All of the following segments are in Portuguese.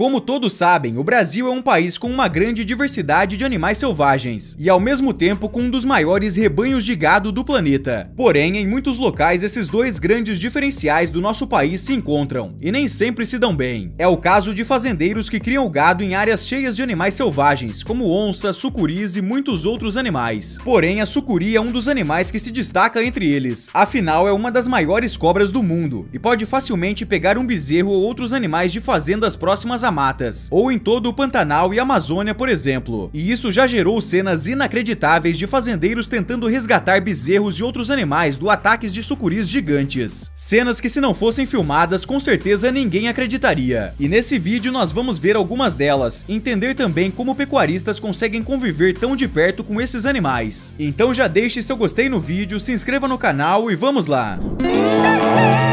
Como todos sabem, o Brasil é um país com uma grande diversidade de animais selvagens e ao mesmo tempo com um dos maiores rebanhos de gado do planeta. Porém, em muitos locais esses dois grandes diferenciais do nosso país se encontram e nem sempre se dão bem. É o caso de fazendeiros que criam gado em áreas cheias de animais selvagens, como onça, sucuris e muitos outros animais. Porém, a sucuri é um dos animais que se destaca entre eles. Afinal, é uma das maiores cobras do mundo e pode facilmente pegar um bezerro ou outros animais de fazendas próximas a mata-matas, ou em todo o Pantanal e Amazônia, por exemplo. E isso já gerou cenas inacreditáveis de fazendeiros tentando resgatar bezerros e outros animais do ataques de sucuris gigantes. Cenas que se não fossem filmadas, com certeza ninguém acreditaria. E nesse vídeo nós vamos ver algumas delas, entender também como pecuaristas conseguem conviver tão de perto com esses animais. Então já deixe seu gostei no vídeo, se inscreva no canal e vamos lá! Música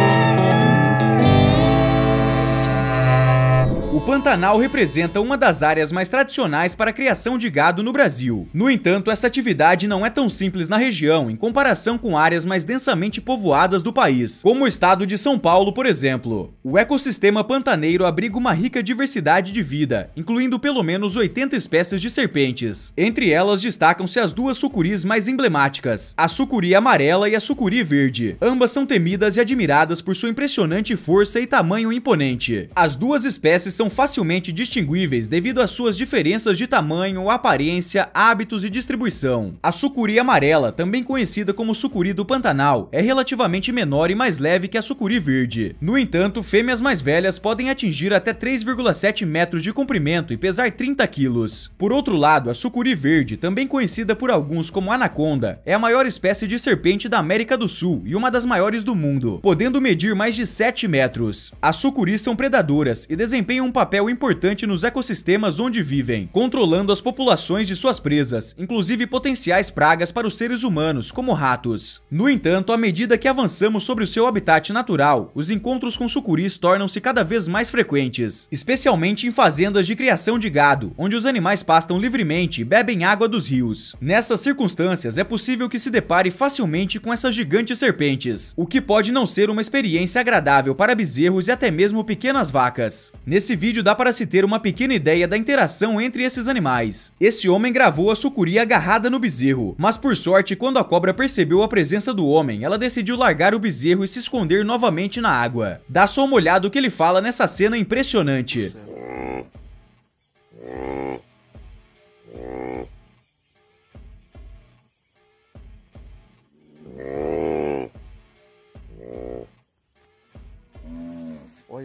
Pantanal representa uma das áreas mais tradicionais para a criação de gado no Brasil. No entanto, essa atividade não é tão simples na região, em comparação com áreas mais densamente povoadas do país, como o estado de São Paulo, por exemplo. O ecossistema pantaneiro abriga uma rica diversidade de vida, incluindo pelo menos 80 espécies de serpentes. Entre elas destacam-se as duas sucuris mais emblemáticas, a sucuri amarela e a sucuri verde. Ambas são temidas e admiradas por sua impressionante força e tamanho imponente. As duas espécies são facilmente distinguíveis devido às suas diferenças de tamanho, aparência, hábitos e distribuição. A sucuri amarela, também conhecida como sucuri do Pantanal, é relativamente menor e mais leve que a sucuri verde. No entanto, fêmeas mais velhas podem atingir até 3,7 metros de comprimento e pesar 30 quilos. Por outro lado, a sucuri verde, também conhecida por alguns como anaconda, é a maior espécie de serpente da América do Sul e uma das maiores do mundo, podendo medir mais de 7 metros. As sucuris são predadoras e desempenham um papel papel importante nos ecossistemas onde vivem, controlando as populações de suas presas, inclusive potenciais pragas para os seres humanos, como ratos. No entanto, à medida que avançamos sobre o seu habitat natural, os encontros com sucuris tornam-se cada vez mais frequentes, especialmente em fazendas de criação de gado, onde os animais pastam livremente e bebem água dos rios. Nessas circunstâncias, é possível que se depare facilmente com essas gigantes serpentes, o que pode não ser uma experiência agradável para bezerros e até mesmo pequenas vacas. Nesse vídeo vídeo dá para se ter uma pequena ideia da interação entre esses animais. Esse homem gravou a sucuri agarrada no bezerro, mas por sorte, quando a cobra percebeu a presença do homem, ela decidiu largar o bezerro e se esconder novamente na água. Dá só uma olhada o que ele fala nessa cena impressionante.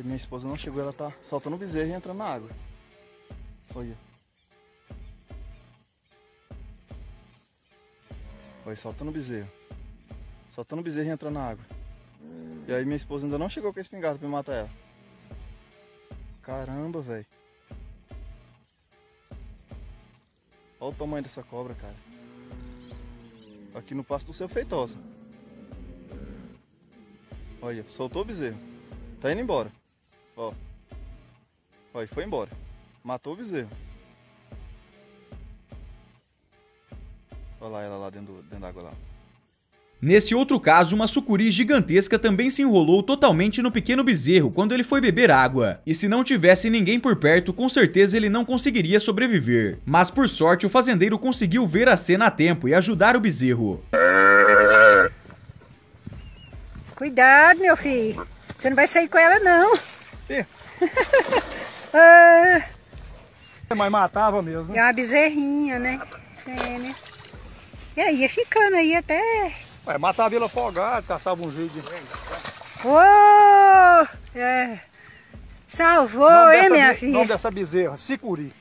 minha esposa não chegou, ela tá soltando o bezerro e entrando na água. Olha. Olha, soltando o bezerro. Soltando o bezerro e entrando na água. E aí minha esposa ainda não chegou com a espingarda pra matar ela. Caramba, velho. Olha o tamanho dessa cobra, cara. Aqui no pasto do seu feitosa. Olha, soltou o bezerro. Tá indo embora. Ó. Ó, e foi embora. Matou o bezerro. Olha lá ela lá dentro, dentro da água lá. Nesse outro caso, uma sucuri gigantesca também se enrolou totalmente no pequeno bezerro quando ele foi beber água. E se não tivesse ninguém por perto, com certeza ele não conseguiria sobreviver. Mas por sorte, o fazendeiro conseguiu ver a cena a tempo e ajudar o bezerro. Cuidado, meu filho. Você não vai sair com ela, não. é. Mas matava mesmo. Né? É uma bezerrinha, né? É, né? E aí ia ficando aí até. Ué, matava ele afogado, caçava um jeito de. Né? É. Salvou, hein, minha filha? O nome dessa bezerra, sicuri.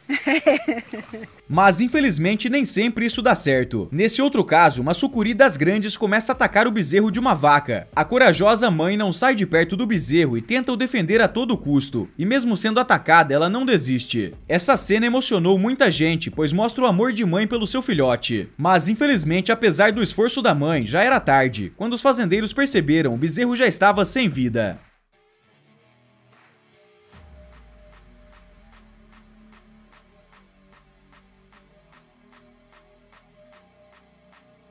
Mas infelizmente nem sempre isso dá certo. Nesse outro caso, uma sucuri das grandes começa a atacar o bezerro de uma vaca. A corajosa mãe não sai de perto do bezerro e tenta o defender a todo custo. E mesmo sendo atacada, ela não desiste. Essa cena emocionou muita gente, pois mostra o amor de mãe pelo seu filhote. Mas infelizmente, apesar do esforço da mãe, já era tarde. Quando os fazendeiros perceberam, o bezerro já estava sem vida.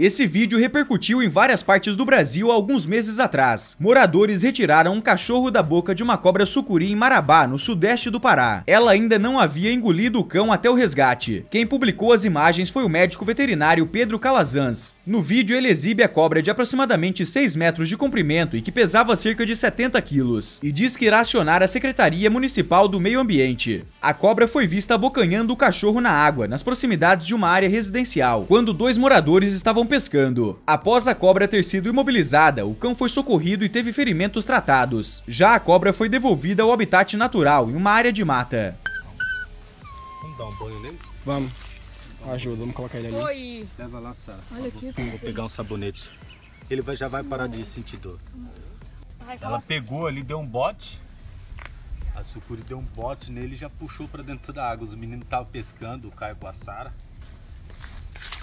Esse vídeo repercutiu em várias partes do Brasil há alguns meses atrás. Moradores retiraram um cachorro da boca de uma cobra sucuri em Marabá, no sudeste do Pará. Ela ainda não havia engolido o cão até o resgate. Quem publicou as imagens foi o médico veterinário Pedro Calazans. No vídeo, ele exibe a cobra de aproximadamente 6 metros de comprimento e que pesava cerca de 70 quilos, e diz que irá acionar a Secretaria Municipal do Meio Ambiente. A cobra foi vista abocanhando o cachorro na água, nas proximidades de uma área residencial, quando dois moradores estavam pescando. Após a cobra ter sido imobilizada, o cão foi socorrido e teve ferimentos tratados. Já a cobra foi devolvida ao habitat natural, em uma área de mata. Vamos dar um banho nele? Vamos. Ajuda, vamos colocar ele ali. Oi. Leva lá, Sara. Olha aqui. Vou pegar um sabonete. Ele vai, já vai parar de sentir dor. Ela pegou ali, deu um bote. A sucuri deu um bote nele e já puxou para dentro da água. Os meninos estavam pescando, o Caio com a Sara.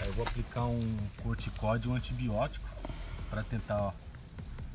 Aí eu vou aplicar um corticóide, um antibiótico, para tentar, ó.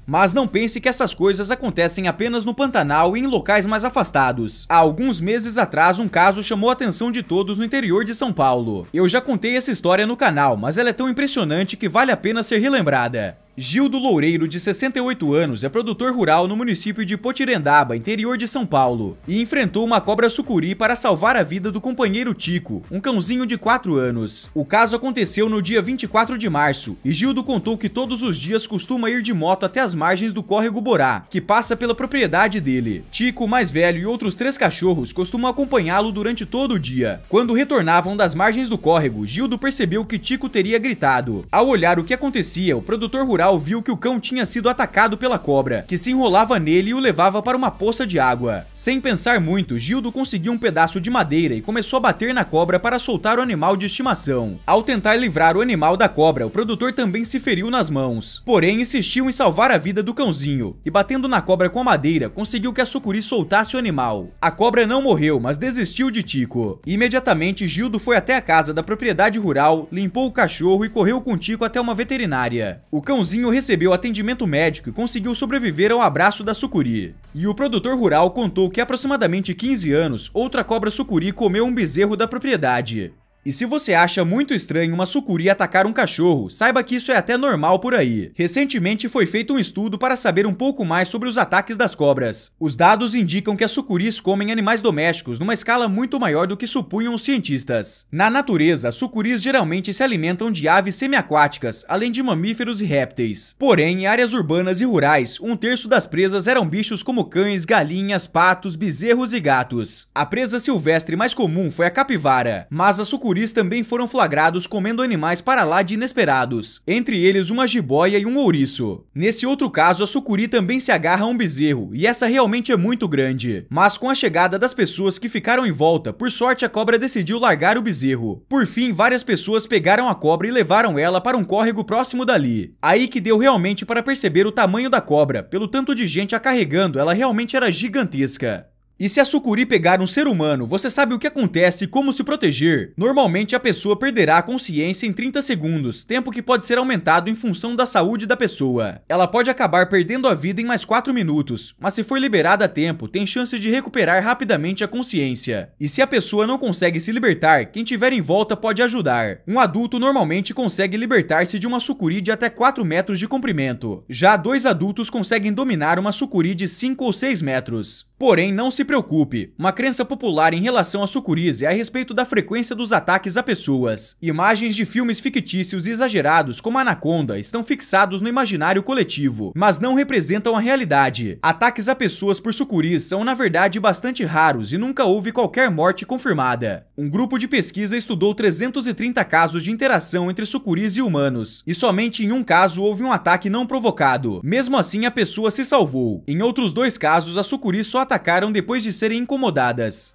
Mas não pense que essas coisas acontecem apenas no Pantanal e em locais mais afastados. Há alguns meses atrás, um caso chamou a atenção de todos no interior de São Paulo. Eu já contei essa história no canal, mas ela é tão impressionante que vale a pena ser relembrada. Gildo Loureiro, de 68 anos, é produtor rural no município de Potirendaba, interior de São Paulo, e enfrentou uma cobra sucuri para salvar a vida do companheiro Tico, um cãozinho de 4 anos. O caso aconteceu no dia 24 de março, e Gildo contou que todos os dias costuma ir de moto até as margens do córrego Borá, que passa pela propriedade dele. Tico, mais velho, e outros três cachorros costumam acompanhá-lo durante todo o dia. Quando retornavam das margens do córrego, Gildo percebeu que Tico teria gritado. Ao olhar o que acontecia, o produtor rural rural viu que o cão tinha sido atacado pela cobra, que se enrolava nele e o levava para uma poça de água. Sem pensar muito, Gildo conseguiu um pedaço de madeira e começou a bater na cobra para soltar o animal de estimação. Ao tentar livrar o animal da cobra, o produtor também se feriu nas mãos, porém insistiu em salvar a vida do cãozinho, e batendo na cobra com a madeira, conseguiu que a sucuri soltasse o animal. A cobra não morreu, mas desistiu de Tico. Imediatamente, Gildo foi até a casa da propriedade rural, limpou o cachorro e correu com Tico até uma veterinária. O cãozinho Joãozinho recebeu atendimento médico e conseguiu sobreviver ao abraço da sucuri. E o produtor rural contou que há aproximadamente 15 anos, outra cobra sucuri comeu um bezerro da propriedade. E se você acha muito estranho uma sucuri atacar um cachorro, saiba que isso é até normal por aí. Recentemente foi feito um estudo para saber um pouco mais sobre os ataques das cobras. Os dados indicam que as sucuris comem animais domésticos numa escala muito maior do que supunham os cientistas. Na natureza, sucuris geralmente se alimentam de aves semiaquáticas, além de mamíferos e répteis. Porém, em áreas urbanas e rurais, um terço das presas eram bichos como cães, galinhas, patos, bezerros e gatos. A presa silvestre mais comum foi a capivara, mas a sucuri guris também foram flagrados comendo animais para lá de inesperados, entre eles uma jiboia e um ouriço. Nesse outro caso, a sucuri também se agarra a um bezerro, e essa realmente é muito grande. Mas com a chegada das pessoas que ficaram em volta, por sorte a cobra decidiu largar o bezerro. Por fim, várias pessoas pegaram a cobra e levaram ela para um córrego próximo dali. Aí que deu realmente para perceber o tamanho da cobra, pelo tanto de gente a carregando, ela realmente era gigantesca. E se a sucuri pegar um ser humano, você sabe o que acontece e como se proteger. Normalmente a pessoa perderá a consciência em 30 segundos, tempo que pode ser aumentado em função da saúde da pessoa. Ela pode acabar perdendo a vida em mais 4 minutos, mas se for liberada a tempo, tem chance de recuperar rapidamente a consciência. E se a pessoa não consegue se libertar, quem tiver em volta pode ajudar. Um adulto normalmente consegue libertar-se de uma sucuri de até 4 metros de comprimento. Já dois adultos conseguem dominar uma sucuri de 5 ou 6 metros. Porém, não se preocupe, uma crença popular em relação à sucurisa é a respeito da frequência dos ataques a pessoas. Imagens de filmes fictícios e exagerados como Anaconda estão fixados no imaginário coletivo, mas não representam a realidade. Ataques a pessoas por sucuris são na verdade bastante raros e nunca houve qualquer morte confirmada. Um grupo de pesquisa estudou 330 casos de interação entre sucuris e humanos, e somente em um caso houve um ataque não provocado. Mesmo assim, a pessoa se salvou. Em outros dois casos, as sucuris só atacaram depois de serem incomodadas.